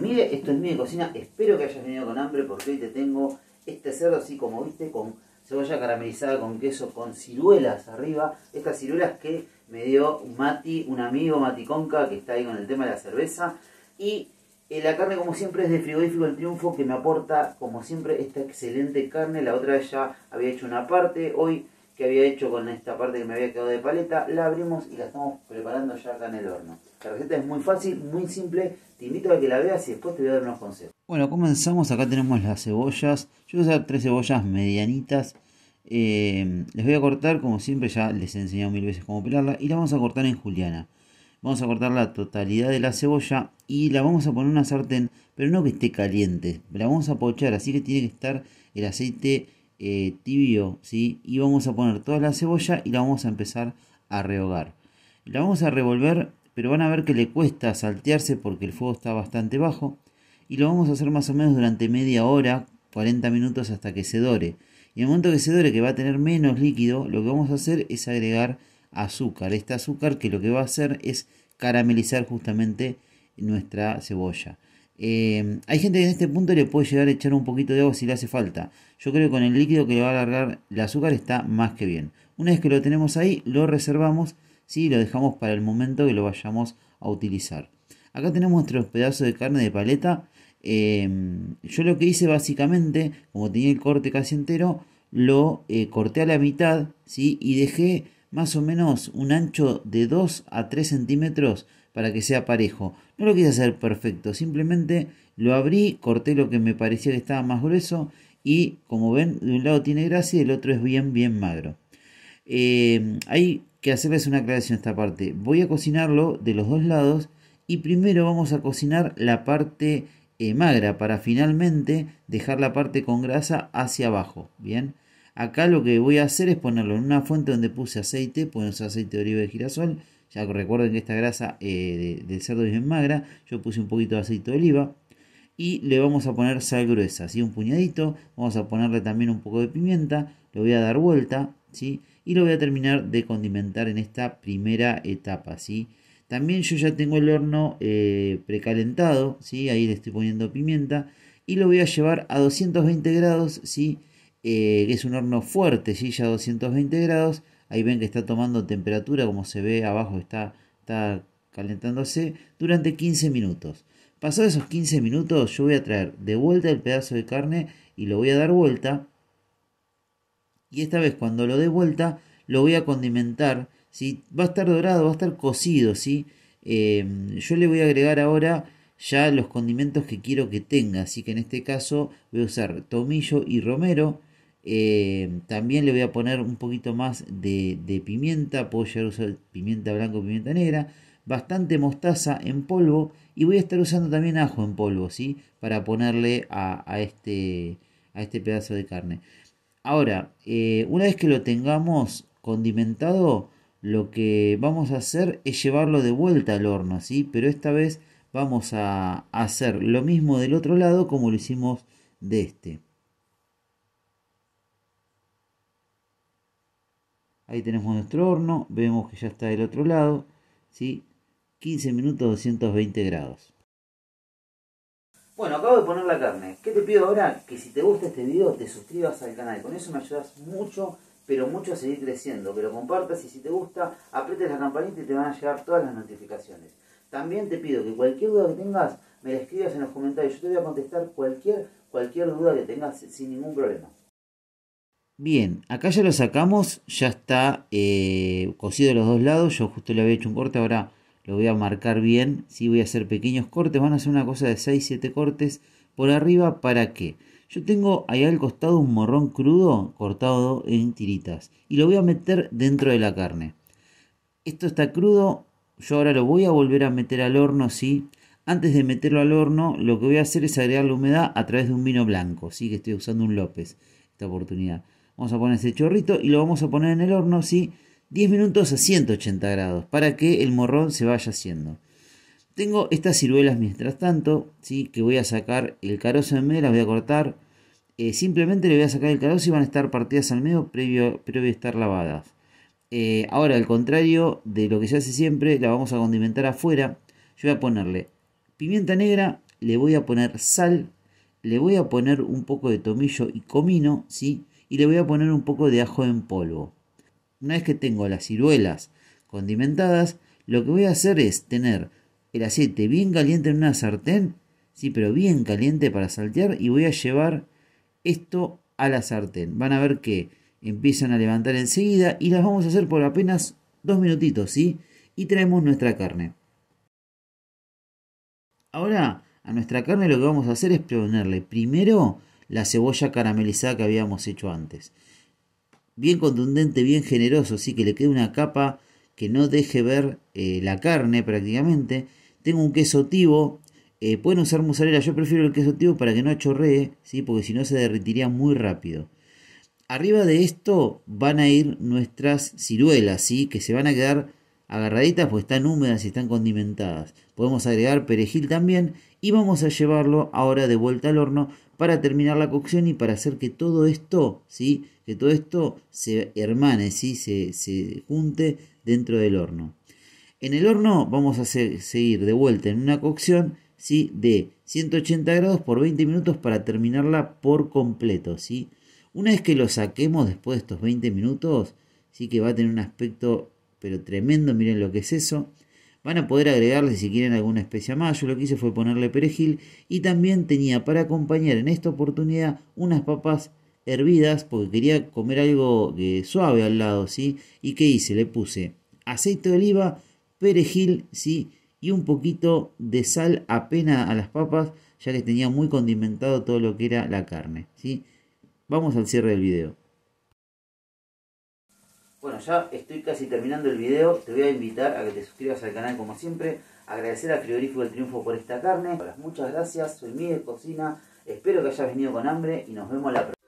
esto es de Cocina. Espero que hayas venido con hambre porque hoy te tengo este cerdo así como viste, con cebolla caramelizada con queso, con ciruelas arriba. Estas ciruelas que me dio Mati, un amigo Mati Conca, que está ahí con el tema de la cerveza. Y eh, la carne, como siempre, es de Frigorífico El Triunfo, que me aporta, como siempre, esta excelente carne. La otra ya había hecho una parte. Hoy que había hecho con esta parte que me había quedado de paleta, la abrimos y la estamos preparando ya acá en el horno. La receta es muy fácil, muy simple, te invito a que la veas y después te voy a dar unos consejos. Bueno, comenzamos, acá tenemos las cebollas, yo voy a usar tres cebollas medianitas, eh, les voy a cortar como siempre, ya les he enseñado mil veces cómo pelarla y la vamos a cortar en juliana. Vamos a cortar la totalidad de la cebolla y la vamos a poner en una sartén, pero no que esté caliente, la vamos a pochar, así que tiene que estar el aceite eh, tibio, ¿sí? Y vamos a poner toda la cebolla y la vamos a empezar a rehogar. La vamos a revolver, pero van a ver que le cuesta saltearse porque el fuego está bastante bajo. Y lo vamos a hacer más o menos durante media hora, 40 minutos hasta que se dore. Y en el momento que se dore, que va a tener menos líquido, lo que vamos a hacer es agregar azúcar. Este azúcar que lo que va a hacer es caramelizar justamente nuestra cebolla. Eh, hay gente que en este punto le puede llegar a echar un poquito de agua si le hace falta. Yo creo que con el líquido que le va a alargar el azúcar está más que bien. Una vez que lo tenemos ahí, lo reservamos ¿sí? y lo dejamos para el momento que lo vayamos a utilizar. Acá tenemos nuestros pedazos de carne de paleta. Eh, yo lo que hice básicamente, como tenía el corte casi entero, lo eh, corté a la mitad ¿sí? y dejé más o menos un ancho de 2 a 3 centímetros para que sea parejo. No lo quise hacer perfecto, simplemente lo abrí, corté lo que me parecía que estaba más grueso y como ven, de un lado tiene grasa y el otro es bien, bien magro. Eh, hay que hacerles una aclaración esta parte. Voy a cocinarlo de los dos lados y primero vamos a cocinar la parte eh, magra para finalmente dejar la parte con grasa hacia abajo. Bien, acá lo que voy a hacer es ponerlo en una fuente donde puse aceite, puse aceite de oliva de girasol ya recuerden que esta grasa eh, del cerdo es bien magra. Yo puse un poquito de aceite de oliva. Y le vamos a poner sal gruesa, así un puñadito. Vamos a ponerle también un poco de pimienta. Lo voy a dar vuelta, ¿sí? Y lo voy a terminar de condimentar en esta primera etapa, ¿sí? También yo ya tengo el horno eh, precalentado, ¿sí? Ahí le estoy poniendo pimienta. Y lo voy a llevar a 220 grados, ¿sí? Eh, es un horno fuerte, ¿sí? Ya 220 grados Ahí ven que está tomando temperatura, como se ve abajo está, está calentándose, durante 15 minutos. Pasados esos 15 minutos yo voy a traer de vuelta el pedazo de carne y lo voy a dar vuelta. Y esta vez cuando lo dé vuelta lo voy a condimentar. Si Va a estar dorado, va a estar cocido. ¿sí? Em, yo le voy a agregar ahora ya los condimentos que quiero que tenga. Así que en este caso voy a usar tomillo y romero. Eh, también le voy a poner un poquito más de, pimienta, puedo usar pimienta blanca o pimienta negra, bastante mostaza en polvo y voy a estar usando también ajo en polvo, ¿sí? Para ponerle a, este, a este pedazo de carne. Ahora, eh, una vez que lo tengamos condimentado, lo que vamos a hacer es llevarlo de vuelta al horno, ¿sí? Pero esta vez vamos a hacer lo mismo del otro lado como lo hicimos de este. Ahí tenemos nuestro horno, vemos que ya está del otro lado, ¿sí? 15 minutos 220 grados. Bueno, acabo de poner la carne. ¿Qué te pido ahora? Que si te gusta este video te suscribas al canal. Con eso me ayudas mucho, pero mucho a seguir creciendo. Que lo compartas y si te gusta, aprietes la campanita y te van a llegar todas las notificaciones. También te pido que cualquier duda que tengas, me la escribas en los comentarios. Yo te voy a contestar cualquier, cualquier duda que tengas sin ningún problema. Bien, acá ya lo sacamos, ya está eh, cosido de los dos lados, yo justo le había hecho un corte, ahora lo voy a marcar bien, sí voy a hacer pequeños cortes, van a hacer una cosa de 6-7 cortes por arriba, ¿para qué? Yo tengo ahí al costado un morrón crudo cortado en tiritas y lo voy a meter dentro de la carne. Esto está crudo, yo ahora lo voy a volver a meter al horno, ¿sí? Antes de meterlo al horno, lo que voy a hacer es agregar la humedad a través de un vino blanco, ¿sí? Que estoy usando un López esta oportunidad. Vamos a poner ese chorrito y lo vamos a poner en el horno, ¿sí? 10 minutos a 180 grados para que el morrón se vaya haciendo. Tengo estas ciruelas mientras tanto, ¿sí? que voy a sacar el carozo en medio, las voy a cortar. Eh, simplemente le voy a sacar el carozo y van a estar partidas al medio previo, previo a estar lavadas. Eh, ahora, al contrario de lo que se hace siempre, la vamos a condimentar afuera. Yo voy a ponerle pimienta negra, le voy a poner sal, le voy a poner un poco de tomillo y comino, ¿sí? y le voy a poner un poco de ajo en polvo. Una vez que tengo las ciruelas condimentadas, lo que voy a hacer es tener el aceite bien caliente en una sartén, sí, pero bien caliente para saltear y voy a llevar esto a la sartén. Van a ver que empiezan a levantar enseguida y las vamos a hacer por apenas dos minutitos, ¿sí? Y traemos nuestra carne. Ahora, a nuestra carne lo que vamos a hacer es ponerle primero la cebolla caramelizada que habíamos hecho antes. Bien contundente, bien generoso, así que le quede una capa que no deje ver eh, la carne prácticamente. Tengo un queso tivo, eh, pueden usar mozzarella, yo prefiero el queso tivo para que no chorree, ¿sí? porque si no se derretiría muy rápido. Arriba de esto van a ir nuestras ciruelas, ¿sí? que se van a quedar agarraditas pues están húmedas y están condimentadas. Podemos agregar perejil también y vamos a llevarlo ahora de vuelta al horno para terminar la cocción y para hacer que todo esto, ¿sí? que todo esto se hermane, ¿sí? se, se junte dentro del horno. En el horno vamos a seguir de vuelta en una cocción ¿sí? de 180 grados por 20 minutos para terminarla por completo. ¿sí? Una vez que lo saquemos después de estos 20 minutos, sí que va a tener un aspecto pero tremendo, miren lo que es eso. Van a poder agregarle si quieren alguna especia más, yo lo que hice fue ponerle perejil y también tenía para acompañar en esta oportunidad unas papas hervidas porque quería comer algo eh, suave al lado, ¿sí? ¿Y qué hice? Le puse aceite de oliva, perejil, ¿sí? Y un poquito de sal apenas a las papas, ya que tenía muy condimentado todo lo que era la carne, ¿sí? Vamos al cierre del video. Bueno, ya estoy casi terminando el video. Te voy a invitar a que te suscribas al canal como siempre. Agradecer al Frigorífico del Triunfo por esta carne. Muchas gracias. Soy Miguel Cocina. Espero que hayas venido con hambre y nos vemos la próxima.